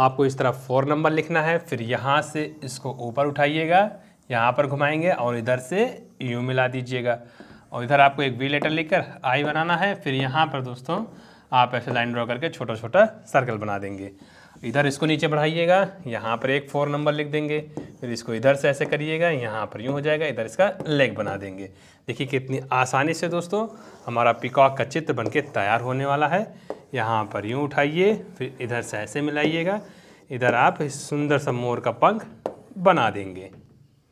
आपको इस तरह फोर नंबर लिखना है फिर यहाँ से इसको ऊपर उठाइएगा यहाँ पर घुमाएंगे और इधर से यू मिला दीजिएगा और इधर आपको एक वी लेटर कर आई बनाना है फिर यहाँ पर दोस्तों आप ऐसे लाइन ड्रॉ करके छोटा छोटा सर्कल बना देंगे इधर इसको नीचे बढ़ाइएगा यहाँ पर एक फोर नंबर लिख देंगे फिर इसको इधर से ऐसे करिएगा यहाँ पर यूँ हो जाएगा इधर इसका लेग बना देंगे देखिए कितनी आसानी से दोस्तों हमारा पिकॉक का चित्र बनके तैयार होने वाला है यहाँ पर यूँ उठाइए फिर इधर से ऐसे मिलाइएगा इधर आप इस सुंदर सा मोर का पंख बना देंगे